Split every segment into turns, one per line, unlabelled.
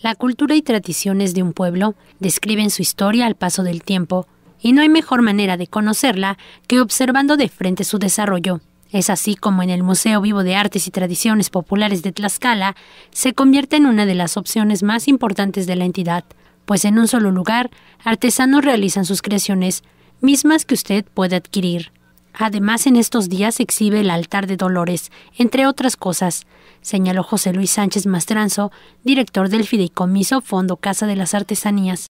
La cultura y tradiciones de un pueblo describen su historia al paso del tiempo, y no hay mejor manera de conocerla que observando de frente su desarrollo. Es así como en el Museo Vivo de Artes y Tradiciones Populares de Tlaxcala se convierte en una de las opciones más importantes de la entidad, pues en un solo lugar artesanos realizan sus creaciones, mismas que usted puede adquirir. Además, en estos días se exhibe el altar de Dolores, entre otras cosas, señaló José Luis Sánchez Mastranzo, director del Fideicomiso Fondo Casa de las Artesanías.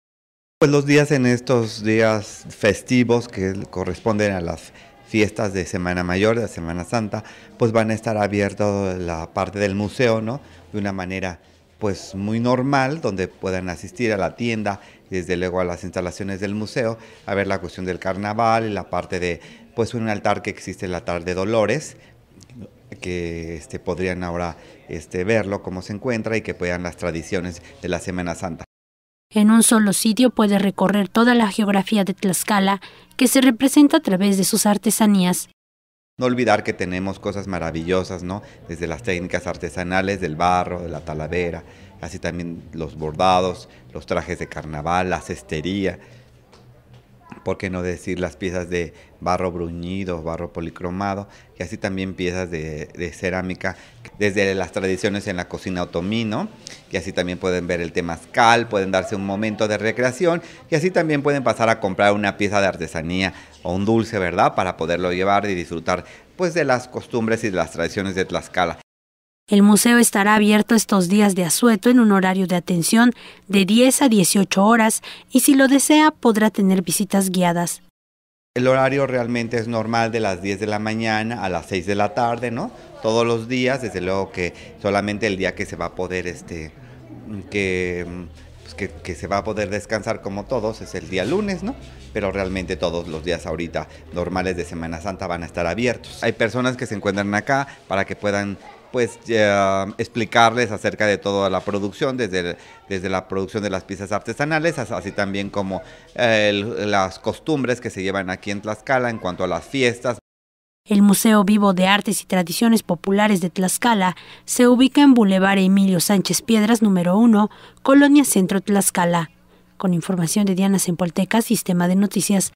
Pues los días en estos días festivos que corresponden a las fiestas de Semana Mayor, de Semana Santa, pues van a estar abiertos la parte del museo, ¿no? De una manera pues muy normal, donde puedan asistir a la tienda, desde luego a las instalaciones del museo, a ver la cuestión del carnaval la parte de, pues un altar que existe, el altar de Dolores, que este, podrían ahora este, verlo, cómo se encuentra y que puedan las tradiciones de la Semana Santa.
En un solo sitio puede recorrer toda la geografía de Tlaxcala, que se representa a través de sus artesanías,
no olvidar que tenemos cosas maravillosas, ¿no? Desde las técnicas artesanales del barro, de la talavera, así también los bordados, los trajes de carnaval, la cestería, por qué no decir las piezas de barro bruñido, barro policromado, y así también piezas de, cerámica desde las tradiciones en la cocina otomino, y así también pueden ver el temazcal, pueden darse un momento de recreación, y así también pueden pasar a comprar una pieza de artesanía o un dulce, ¿verdad?, para poderlo llevar y disfrutar pues de las costumbres y de las tradiciones de Tlaxcala.
El museo estará abierto estos días de asueto en un horario de atención de 10 a 18 horas y si lo desea podrá tener visitas guiadas.
El horario realmente es normal de las 10 de la mañana a las 6 de la tarde, ¿no? Todos los días, desde luego que solamente el día que se va a poder, este, pues, que se va a poder descansar como todos es el día lunes, ¿no? pero realmente todos los días ahorita normales de Semana Santa van a estar abiertos. Hay personas que se encuentran acá para que puedan pues explicarles acerca de toda la producción, desde, desde la producción de las piezas artesanales, así también como eh, las costumbres que se llevan aquí en Tlaxcala en cuanto a las fiestas.
El Museo Vivo de Artes y Tradiciones Populares de Tlaxcala se ubica en Boulevard Emilio Sánchez Piedras número 1, Colonia Centro Tlaxcala. Con información de Diana
Sempolteca, Sistema de Noticias